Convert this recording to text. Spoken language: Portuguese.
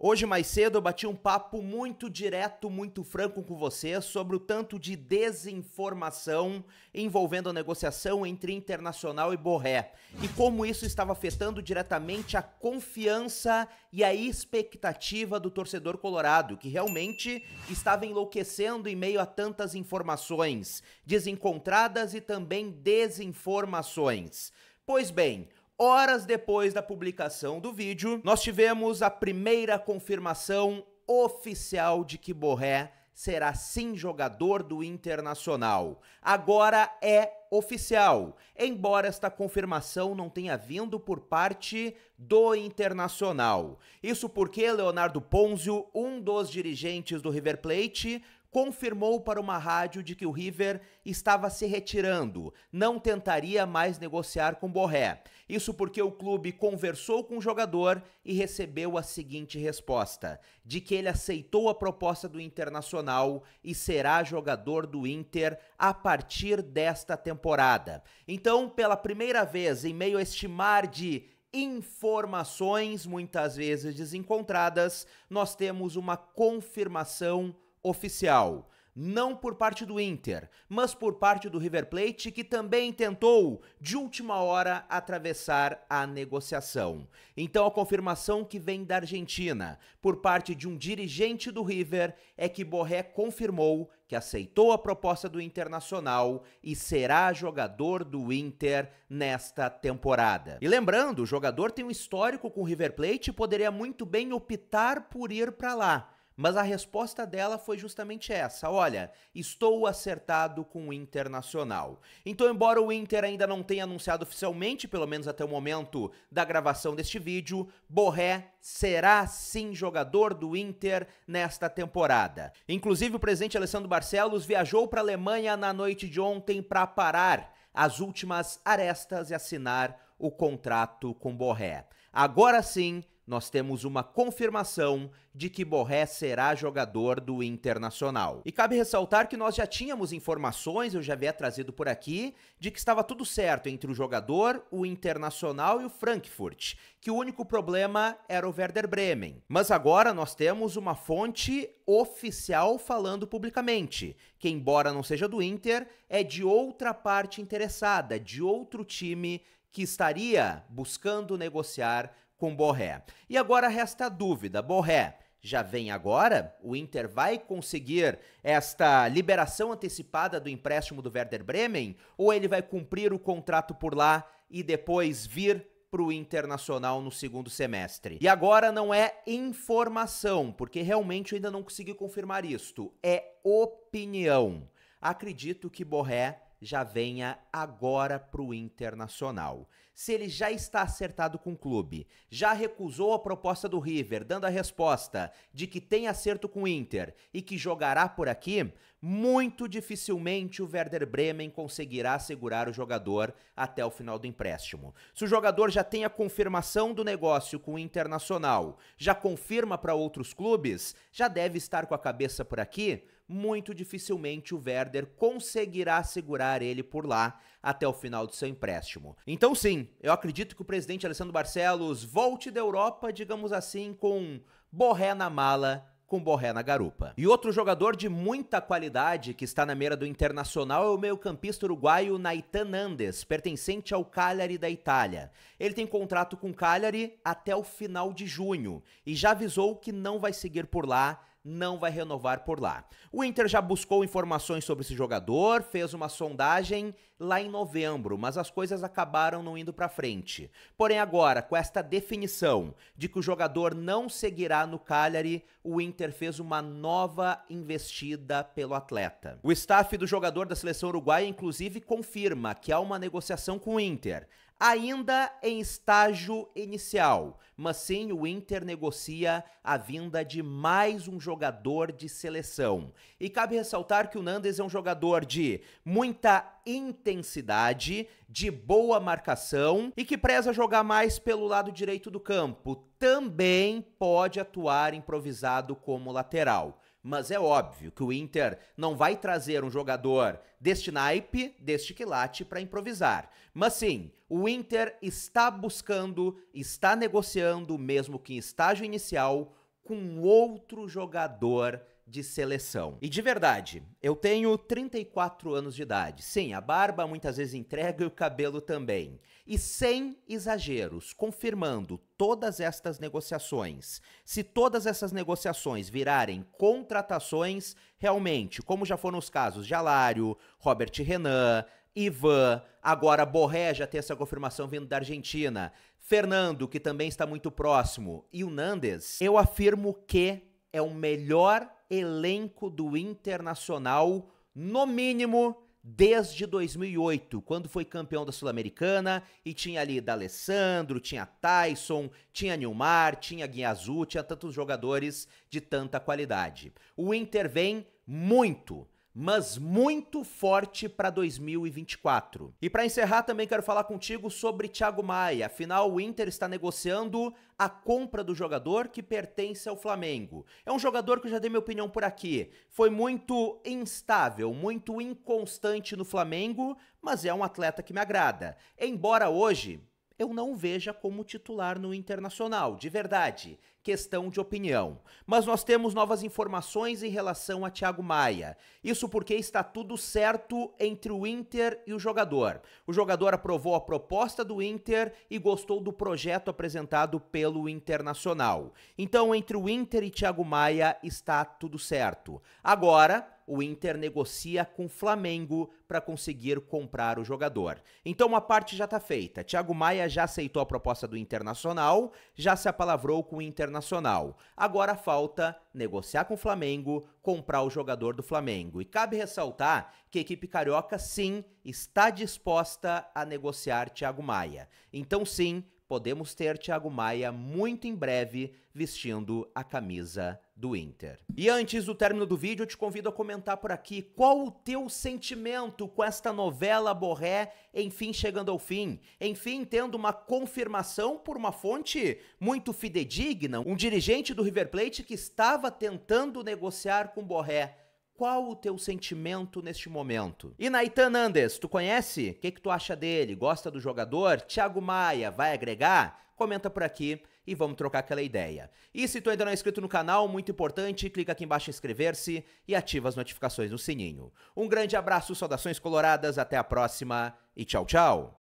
Hoje mais cedo eu bati um papo muito direto, muito franco com você sobre o tanto de desinformação envolvendo a negociação entre Internacional e Borré e como isso estava afetando diretamente a confiança e a expectativa do torcedor colorado, que realmente estava enlouquecendo em meio a tantas informações desencontradas e também desinformações. Pois bem, horas depois da publicação do vídeo, nós tivemos a primeira confirmação oficial de que Borré será sim jogador do Internacional. Agora é oficial, embora esta confirmação não tenha vindo por parte do Internacional. Isso porque Leonardo Ponzio, um dos dirigentes do River Plate, confirmou para uma rádio de que o River estava se retirando, não tentaria mais negociar com Borré. Isso porque o clube conversou com o jogador e recebeu a seguinte resposta: de que ele aceitou a proposta do Internacional e será jogador do Inter a partir desta temporada. Então, pela primeira vez em meio a este mar de informações muitas vezes desencontradas, nós temos uma confirmação oficial. Não por parte do Inter, mas por parte do River Plate, que também tentou, de última hora, atravessar a negociação. Então, a confirmação que vem da Argentina, por parte de um dirigente do River, é que Borré confirmou que aceitou a proposta do Internacional e será jogador do Inter nesta temporada. E lembrando, o jogador tem um histórico com o River Plate e poderia muito bem optar por ir para lá. Mas a resposta dela foi justamente essa: olha, estou acertado com o Internacional. Então, embora o Inter ainda não tenha anunciado oficialmente, pelo menos até o momento da gravação deste vídeo, Borré será sim jogador do Inter nesta temporada. Inclusive, o presidente Alessandro Barcelos viajou para a Alemanha na noite de ontem para parar as últimas arestas e assinar o contrato com Borré. Agora sim, nós temos uma confirmação de que Borré será jogador do Internacional. E cabe ressaltar que nós já tínhamos informações, eu já havia trazido por aqui, de que estava tudo certo entre o jogador, o Internacional e o Frankfurt, que o único problema era o Werder Bremen. Mas agora nós temos uma fonte oficial falando publicamente, que embora não seja do Inter, é de outra parte interessada, de outro time que estaria buscando negociar com Borré. E agora resta a dúvida: Borré já vem agora? O Inter vai conseguir esta liberação antecipada do empréstimo do Werder Bremen? Ou ele vai cumprir o contrato por lá e depois vir para o Internacional no segundo semestre. E agora não é informação, porque realmente eu ainda não consegui confirmar isto. É opinião. Acredito que Borré já venha agora para o Internacional. Se ele já está acertado com o clube, já recusou a proposta do River, dando a resposta de que tem acerto com o Inter e que jogará por aqui, muito dificilmente o Werder Bremen conseguirá segurar o jogador até o final do empréstimo. Se o jogador já tem a confirmação do negócio com o Internacional, já confirma para outros clubes, já deve estar com a cabeça por aqui muito dificilmente o Werder conseguirá segurar ele por lá até o final do seu empréstimo. Então, sim, eu acredito que o presidente Alessandro Barcelos volte da Europa, digamos assim, com borré na mala com Borré na garupa. E outro jogador de muita qualidade que está na mira do Internacional é o meio-campista uruguaio Naitan Andes, pertencente ao Cagliari da Itália. Ele tem contrato com o Cagliari até o final de junho e já avisou que não vai seguir por lá não vai renovar por lá. O Inter já buscou informações sobre esse jogador, fez uma sondagem lá em novembro, mas as coisas acabaram não indo para frente. Porém agora, com esta definição de que o jogador não seguirá no Cagliari, o Inter fez uma nova investida pelo atleta. O staff do jogador da seleção uruguaia inclusive confirma que há uma negociação com o Inter ainda em estágio inicial, mas sim o Inter negocia a vinda de mais um jogador de seleção. E cabe ressaltar que o Nandes é um jogador de muita intensidade, de boa marcação e que preza jogar mais pelo lado direito do campo. Também pode atuar improvisado como lateral. Mas é óbvio que o Inter não vai trazer um jogador deste naipe, deste quilate, para improvisar. Mas sim, o Inter está buscando, está negociando, mesmo que em estágio inicial, com outro jogador de seleção. E de verdade, eu tenho 34 anos de idade. Sim, a barba muitas vezes entrega e o cabelo também. E sem exageros, confirmando todas estas negociações. Se todas essas negociações virarem contratações, realmente, como já foram os casos de Alário, Robert Renan, Ivan, agora Borré já tem essa confirmação vindo da Argentina. Fernando, que também está muito próximo, e o Nandes, eu afirmo que é o melhor elenco do Internacional, no mínimo, desde 2008, quando foi campeão da Sul-Americana e tinha ali D'Alessandro, tinha Tyson, tinha Nilmar, tinha Guiazul, tinha tantos jogadores de tanta qualidade. O Inter vem muito mas muito forte para 2024. E para encerrar, também quero falar contigo sobre Thiago Maia. Afinal, o Inter está negociando a compra do jogador que pertence ao Flamengo. É um jogador que eu já dei minha opinião por aqui. Foi muito instável, muito inconstante no Flamengo, mas é um atleta que me agrada. Embora hoje eu não veja como titular no Internacional, de verdade, questão de opinião. Mas nós temos novas informações em relação a Thiago Maia. Isso porque está tudo certo entre o Inter e o jogador. O jogador aprovou a proposta do Inter e gostou do projeto apresentado pelo Internacional. Então, entre o Inter e Thiago Maia está tudo certo. Agora, o Inter negocia com o Flamengo para conseguir comprar o jogador. Então uma parte já está feita. Thiago Maia já aceitou a proposta do Internacional, já se apalavrou com o Internacional. Agora falta negociar com o Flamengo, comprar o jogador do Flamengo. E cabe ressaltar que a equipe carioca sim está disposta a negociar Thiago Maia. Então sim, podemos ter Thiago Maia muito em breve vestindo a camisa do Inter. E antes do término do vídeo, eu te convido a comentar por aqui qual o teu sentimento com esta novela Borré, enfim, chegando ao fim. Enfim, tendo uma confirmação por uma fonte muito fidedigna, um dirigente do River Plate que estava tentando negociar com Borré qual o teu sentimento neste momento? E Naitan Andes, tu conhece? O que, que tu acha dele? Gosta do jogador? Thiago Maia vai agregar? Comenta por aqui e vamos trocar aquela ideia. E se tu ainda não é inscrito no canal, muito importante, clica aqui embaixo em inscrever-se e ativa as notificações no sininho. Um grande abraço, saudações coloradas, até a próxima e tchau, tchau!